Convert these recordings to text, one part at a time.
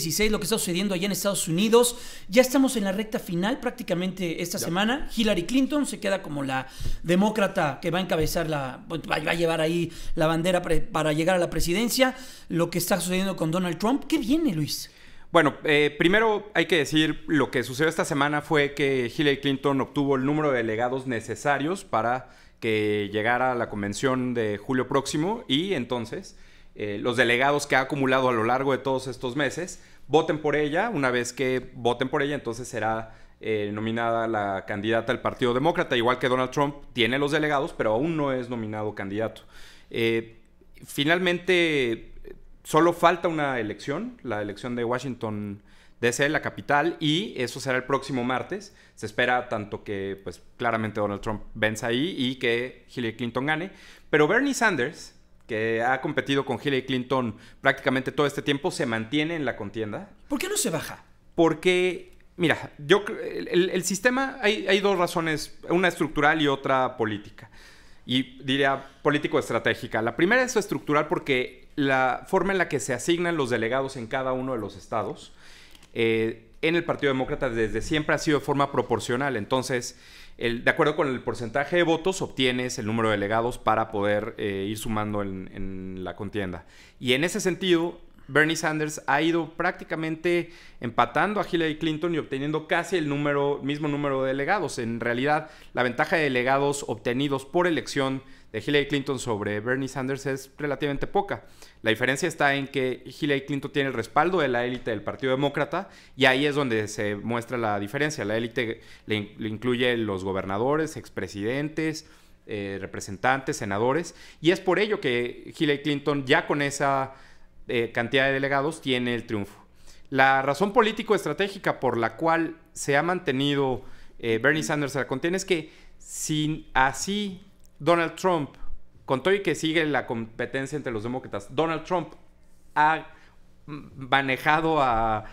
16, lo que está sucediendo allá en Estados Unidos. Ya estamos en la recta final prácticamente esta semana. Hillary Clinton se queda como la demócrata que va a encabezar la, va, a llevar ahí la bandera para llegar a la presidencia. Lo que está sucediendo con Donald Trump, ¿qué viene, Luis? Bueno, eh, primero hay que decir lo que sucedió esta semana fue que Hillary Clinton obtuvo el número de delegados necesarios para que llegara a la convención de julio próximo y entonces eh, los delegados que ha acumulado a lo largo de todos estos meses, voten por ella. Una vez que voten por ella, entonces será eh, nominada la candidata del Partido Demócrata, igual que Donald Trump tiene los delegados, pero aún no es nominado candidato. Eh, finalmente, solo falta una elección, la elección de Washington. DC, la capital, y eso será el próximo martes. Se espera tanto que, pues, claramente Donald Trump vence ahí y que Hillary Clinton gane. Pero Bernie Sanders, que ha competido con Hillary Clinton prácticamente todo este tiempo, se mantiene en la contienda. ¿Por qué no se baja? Porque, mira, yo, el, sistema, hay, dos razones, una estructural y otra política. Y diría político-estratégica. La primera es estructural porque la forma en la que se asignan los delegados en cada uno de los estados eh, en el Partido Demócrata desde siempre ha sido de forma proporcional. Entonces, de acuerdo con el porcentaje de votos, obtienes el número de delegados para poder eh, ir sumando en, la contienda. Y en ese sentido, Bernie Sanders ha ido prácticamente empatando a Hillary Clinton y obteniendo casi el número, mismo número de delegados. En realidad, la ventaja de delegados obtenidos por elección de Hillary Clinton sobre Bernie Sanders es relativamente poca. La diferencia está en que Hillary Clinton tiene el respaldo de la élite del Partido Demócrata y ahí es donde se muestra la diferencia. La élite le, incluye los gobernadores, expresidentes, eh, representantes, senadores y es por ello que Hillary Clinton ya con esa eh, cantidad de delegados tiene el triunfo. La razón político-estratégica por la cual se ha mantenido eh, Bernie Sanders a la contienda es que sin así Donald Trump, con todo y que sigue la competencia entre los demócratas, Donald Trump ha manejado a,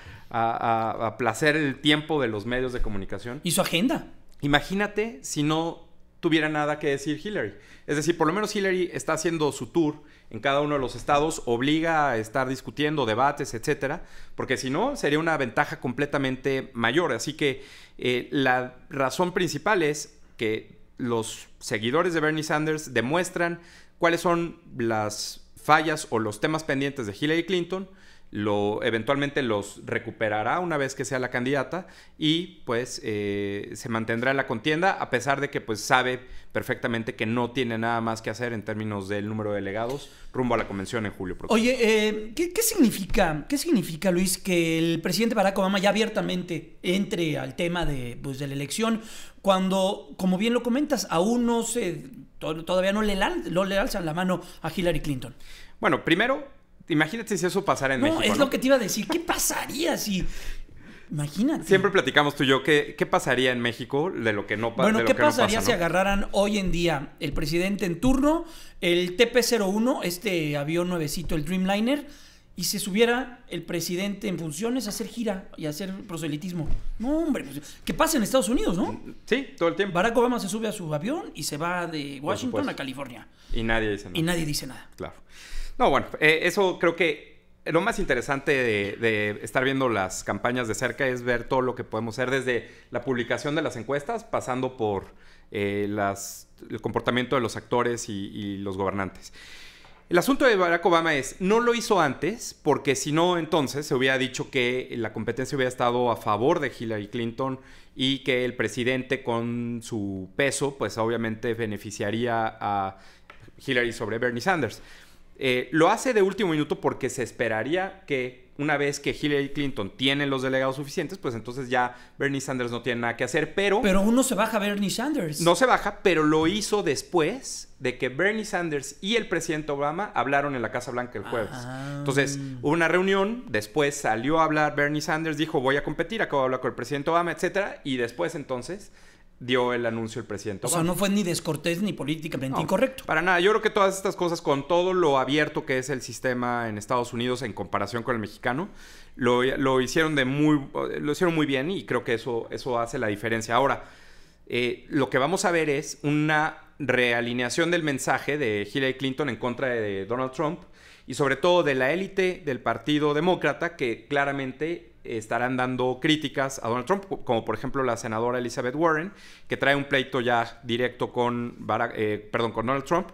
placer el tiempo de los medios de comunicación. Y su agenda. Imagínate si no tuviera nada que decir Hillary. Es decir, por lo menos Hillary está haciendo su tour en cada uno de los estados, obliga a estar discutiendo debates, etcétera, porque si no sería una ventaja completamente mayor. Así que eh, la razón principal es que los seguidores de Bernie Sanders demuestran cuáles son las fallas o los temas pendientes de Hillary Clinton lo, eventualmente los recuperará una vez que sea la candidata y pues eh, se mantendrá en la contienda a pesar de que pues sabe perfectamente que no tiene nada más que hacer en términos del número de delegados rumbo a la convención en julio Oye, eh, ¿qué, significa, ¿qué significa, Luis, que el presidente Barack Obama ya abiertamente entre al tema de, pues, la elección cuando, como bien lo comentas, aún no se, todavía no le, no le alzan la mano a Hillary Clinton? Bueno, primero, Imagínate si eso pasara en México. no, es lo que te iba a decir. ¿Qué pasaría si.? Imagínate. Siempre platicamos tú y yo qué, qué pasaría en México de lo que no, bueno, de Bueno, ¿qué pasaría si agarraran hoy en día el presidente en turno, el TP-01, este avión nuevecito, el Dreamliner, y se subiera el presidente en funciones a hacer gira y a hacer proselitismo? No, hombre, pues, pasa en Estados Unidos, ¿no? Sí, todo el tiempo. Barack Obama se sube a su avión y se va de Washington a California. Y nadie dice nada. Y nadie dice nada. Claro. No, bueno, eh, eso creo que lo más interesante de, estar viendo las campañas de cerca es ver todo lo que podemos hacer desde la publicación de las encuestas, pasando por eh, el comportamiento de los actores y, y los gobernantes. El asunto de Barack Obama es, no lo hizo antes, porque si no, entonces se hubiera dicho que la competencia hubiera estado a favor de Hillary Clinton y que el presidente con su peso, pues obviamente beneficiaría a Hillary sobre Bernie Sanders. Eh, lo hace de último minuto porque se esperaría que una vez que Hillary Clinton tiene los delegados suficientes, pues entonces ya Bernie Sanders no tiene nada que hacer, pero... Pero uno se baja Bernie Sanders. No se baja, pero lo hizo después de que Bernie Sanders y el presidente Obama hablaron en la Casa Blanca el jueves. Ah. Entonces, hubo una reunión, después salió a hablar Bernie Sanders, dijo voy a competir, acabo de hablar con el presidente Obama, etc. Y después entonces dio el anuncio el presidente. O sea, no fue ni descortés ni políticamente incorrecto. Para nada. Yo creo que todas estas cosas, con todo lo abierto que es el sistema en Estados Unidos en comparación con el mexicano, lo, hicieron de muy, lo hicieron muy bien y creo que eso, eso hace la diferencia. Ahora, eh, lo que vamos a ver es una realineación del mensaje de Hillary Clinton en contra de Donald Trump y sobre todo de la élite del Partido Demócrata que claramente estarán dando críticas a Donald Trump, como por ejemplo la senadora Elizabeth Warren, que trae un pleito ya directo con, eh, perdón, con Donald Trump,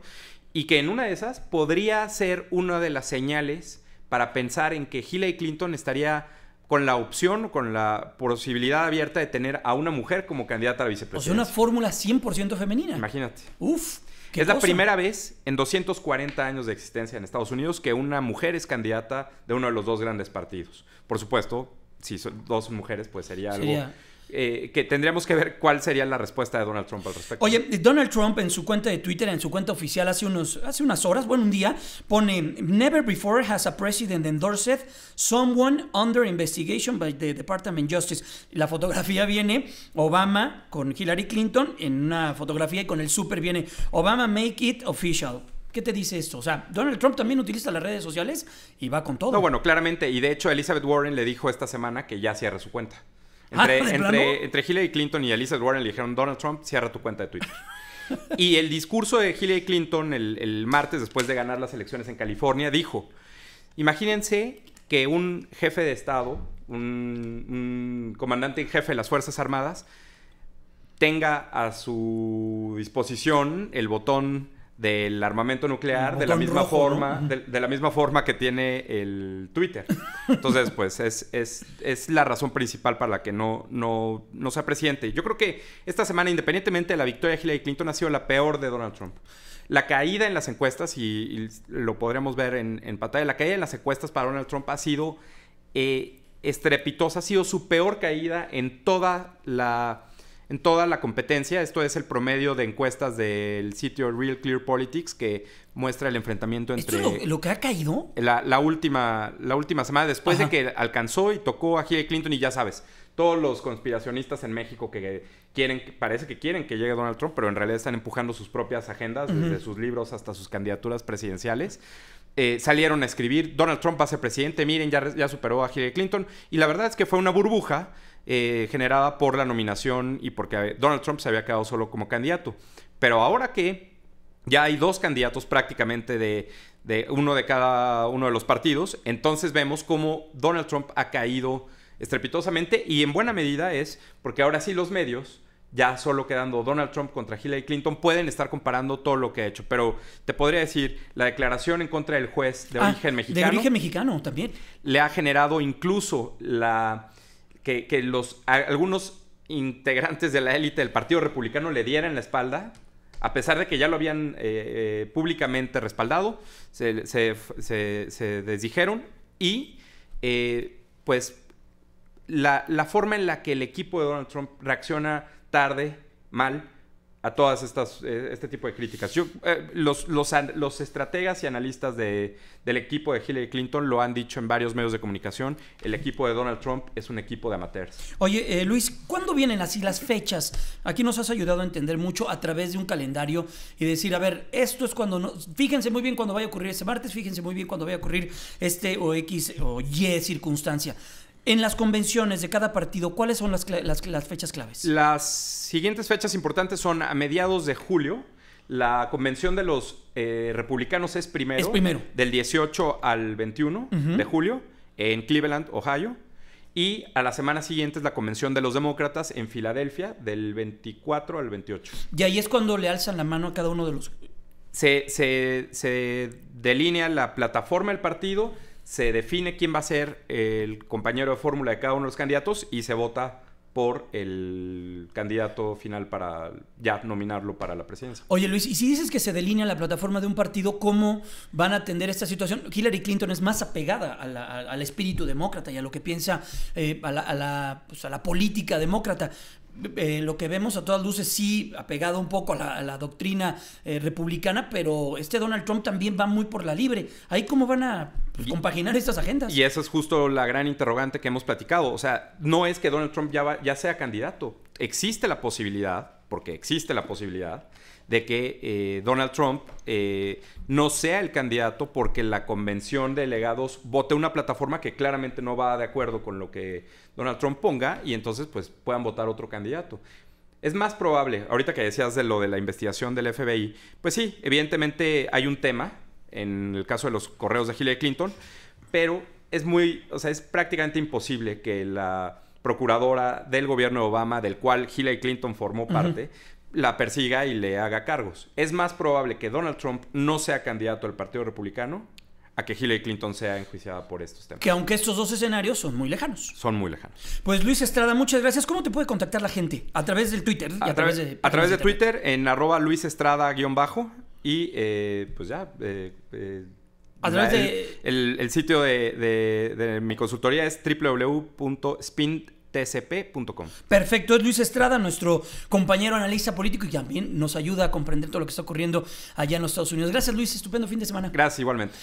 y que en una de esas podría ser una de las señales para pensar en que Hillary Clinton estaría con la opción, con la posibilidad abierta de tener a una mujer como candidata a la vicepresidencia. O sea, una fórmula 100% femenina. Imagínate. Uf. Qué es la primera vez en 240 años de existencia en Estados Unidos que una mujer es candidata de uno de los dos grandes partidos. Por supuesto, si son dos mujeres, pues sería, sería. algo eh, que tendríamos que ver cuál sería la respuesta de Donald Trump al respecto. Oye, Donald Trump en su cuenta de Twitter, en su cuenta oficial hace, unos, hace unas horas, bueno, un día, pone, Never before has a president endorsed someone under investigation by the Department of Justice. La fotografía viene Obama con Hillary Clinton en una fotografía y con el super viene Obama make it official. ¿Qué te dice esto? O sea, Donald Trump también utiliza las redes sociales y va con todo. bueno, claramente. Y de hecho, Elizabeth Warren le dijo esta semana que ya cierra su cuenta. Ah, entre, entre, Hillary Clinton y Elizabeth Warren le dijeron, Donald Trump, cierra tu cuenta de Twitter. y el discurso de Hillary Clinton el, martes, después de ganar las elecciones en California, dijo, imagínense que un jefe de Estado, un, un, comandante en jefe de las Fuerzas Armadas, tenga a su disposición el botón del armamento nuclear de la misma forma de, la misma forma que tiene el Twitter entonces pues es, es, es la razón principal para la que no, no, no sea presidente yo creo que esta semana independientemente de la victoria de Hillary Clinton ha sido la peor de Donald Trump la caída en las encuestas y, lo podríamos ver en, en, pantalla la caída en las encuestas para Donald Trump ha sido eh, estrepitosa ha sido su peor caída en toda la en toda la competencia. Esto es el promedio de encuestas del sitio Real Clear Politics que muestra el enfrentamiento entre... ¿Esto lo, que ha caído? La, última, la última semana, después de que alcanzó y tocó a Hillary Clinton y ya sabes, todos los conspiracionistas en México que quieren, parece que quieren que llegue Donald Trump, pero en realidad están empujando sus propias agendas, desde sus libros hasta sus candidaturas presidenciales. Eh, salieron a escribir, Donald Trump va a ser presidente, miren, ya superó a Hillary Clinton. Y la verdad es que fue una burbuja eh, generada por la nominación y porque eh, Donald Trump se había quedado solo como candidato. Pero ahora que ya hay dos candidatos prácticamente de, uno de cada uno de los partidos, entonces vemos cómo Donald Trump ha caído estrepitosamente y en buena medida es porque ahora sí los medios ya solo quedando Donald Trump contra Hillary Clinton, pueden estar comparando todo lo que ha hecho. Pero te podría decir, la declaración en contra del juez de ah, origen mexicano. De origen mexicano también. Le ha generado incluso la que, los, algunos integrantes de la élite del Partido Republicano le dieran la espalda, a pesar de que ya lo habían eh, eh, públicamente respaldado, se, desdijeron y eh, pues la, forma en la que el equipo de Donald Trump reacciona tarde, mal, a todas estas eh, este tipo de críticas. Eh, los, los, estrategas y analistas de, del equipo de Hillary Clinton lo han dicho en varios medios de comunicación. El equipo de Donald Trump es un equipo de amateurs. Oye, eh, Luis, ¿cuándo vienen así las fechas? Aquí nos has ayudado a entender mucho a través de un calendario y decir, a ver, esto es cuando no, fíjense muy bien cuando vaya a ocurrir ese martes, fíjense muy bien cuando vaya a ocurrir este o X o Y circunstancia. En las convenciones de cada partido, ¿cuáles son las, fechas claves? Las siguientes fechas importantes son a mediados de julio. La convención de los eh, republicanos es primero, es primero. Del 18 al 21 de julio en Cleveland, Ohio. Y a la semana siguiente es la convención de los demócratas en Filadelfia, del 24 al 28. Y ahí es cuando le alzan la mano a cada uno de los. Se, se, se delinea la plataforma del partido, se define quién va a ser el compañero de fórmula de cada uno de los candidatos y se vota por el candidato final para ya nominarlo para la presidencia. Oye Luis, y si dices que se delinea la plataforma de un partido, ¿cómo van a atender esta situación? Hillary Clinton es más apegada al espíritu demócrata y a lo que piensa, eh, pues, a la política demócrata. Eh, lo que vemos a todas luces sí apegado un poco a la, doctrina eh, republicana, pero este Donald Trump también va muy por la libre. Ahí cómo van a pues, compaginar estas agendas. Y esa es justo la gran interrogante que hemos platicado. O sea, no es que Donald Trump ya, ya sea candidato. Existe la posibilidad, porque existe la posibilidad, de que eh, Donald Trump eh, no sea el candidato porque la convención de delegados vote una plataforma que claramente no va de acuerdo con lo que Donald Trump ponga y entonces pues puedan votar otro candidato. Es más probable, ahorita que decías de lo de la investigación del FBI, pues sí, evidentemente hay un tema en el caso de los correos de Hillary Clinton, pero es muy, o sea, es prácticamente imposible que la procuradora del gobierno de Obama, del cual Hillary Clinton formó parte, la persiga y le haga cargos. Es más probable que Donald Trump no sea candidato al Partido Republicano a que Hillary Clinton sea enjuiciada por estos temas. Que aunque estos dos escenarios son muy lejanos. Son muy lejanos. Pues Luis Estrada, muchas gracias. ¿Cómo te puede contactar la gente? A través del Twitter. A, través, de, a través de Twitter en arroba Luis Estrada guión bajo y eh, pues ya... Eh, eh, a través de... El, sitio de, mi consultoría es www.spin Perfecto, es Luis Estrada, nuestro compañero analista político y también nos ayuda a comprender todo lo que está ocurriendo allá en los Estados Unidos. Gracias Luis, estupendo fin de semana. Gracias igualmente.